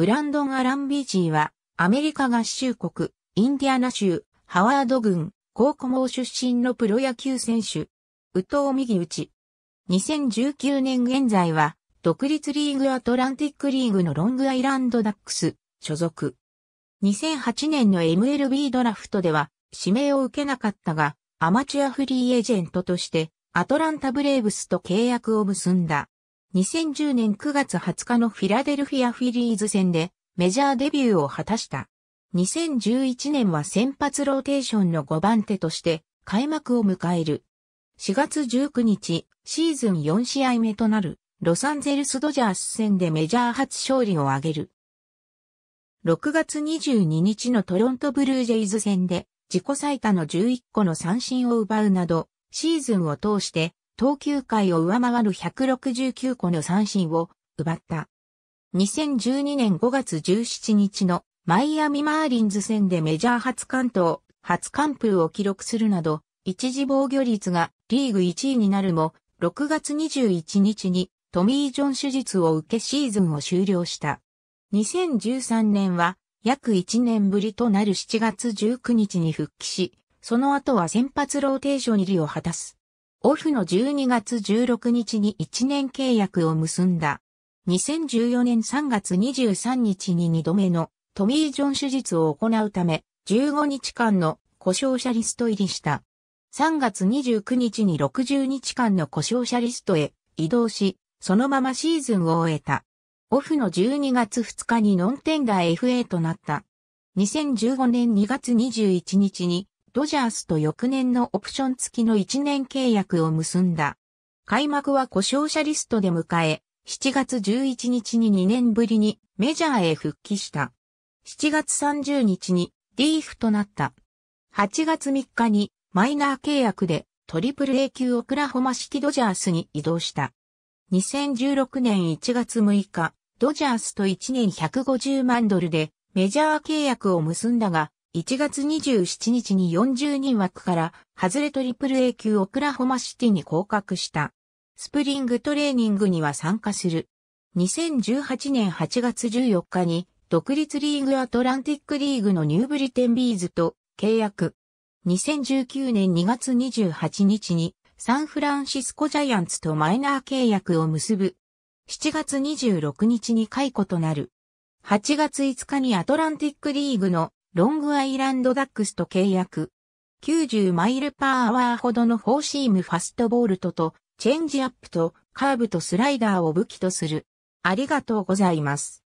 ブランドン・アランビージーは、アメリカ合衆国、インディアナ州、ハワード郡、コーコモー出身のプロ野球選手、宇藤右打ち。2019年現在は、独立リーグアトランティックリーグのロングアイランドダックス、所属。2008年の MLB ドラフトでは、指名を受けなかったが、アマチュアフリーエージェントとして、アトランタブレーブスと契約を結んだ。2010年9月20日のフィラデルフィアフィリーズ戦でメジャーデビューを果たした。2011年は先発ローテーションの5番手として開幕を迎える。4月19日、シーズン4試合目となるロサンゼルスドジャース戦でメジャー初勝利を挙げる。6月22日のトロントブルージェイズ戦で自己最多の11個の三振を奪うなど、シーズンを通して投球回を上回る169個の三振を奪った。2012年5月17日のマイアミマーリンズ戦でメジャー初関東、初完封を記録するなど、一時防御率がリーグ1位になるも、6月21日にトミー・ジョン手術を受けシーズンを終了した。2013年は約1年ぶりとなる7月19日に復帰し、その後は先発ローテーション入りを果たす。オフの12月16日に1年契約を結んだ。2014年3月23日に2度目のトミー・ジョン手術を行うため15日間の故障者リスト入りした。3月29日に60日間の故障者リストへ移動し、そのままシーズンを終えた。オフの12月2日にノンテンダー FA となった。2015年2月21日にドジャースと翌年のオプション付きの1年契約を結んだ。開幕は故障者リストで迎え、7月11日に2年ぶりにメジャーへ復帰した。7月30日にリーフとなった。8月3日にマイナー契約でトリプル A 級オクラホマ式ドジャースに移動した。2016年1月6日、ドジャースと1年150万ドルでメジャー契約を結んだが、1月27日に40人枠から外れトリプル A 級オクラホマシティに降格した。スプリングトレーニングには参加する。2018年8月14日に独立リーグアトランティックリーグのニューブリテンビーズと契約。2019年2月28日にサンフランシスコジャイアンツとマイナー契約を結ぶ。7月26日に解雇となる。8月5日にアトランティックリーグのロングアイランドダックスと契約。90マイルパーアワーほどのフォーシームファストボールトと、チェンジアップと、カーブとスライダーを武器とする。ありがとうございます。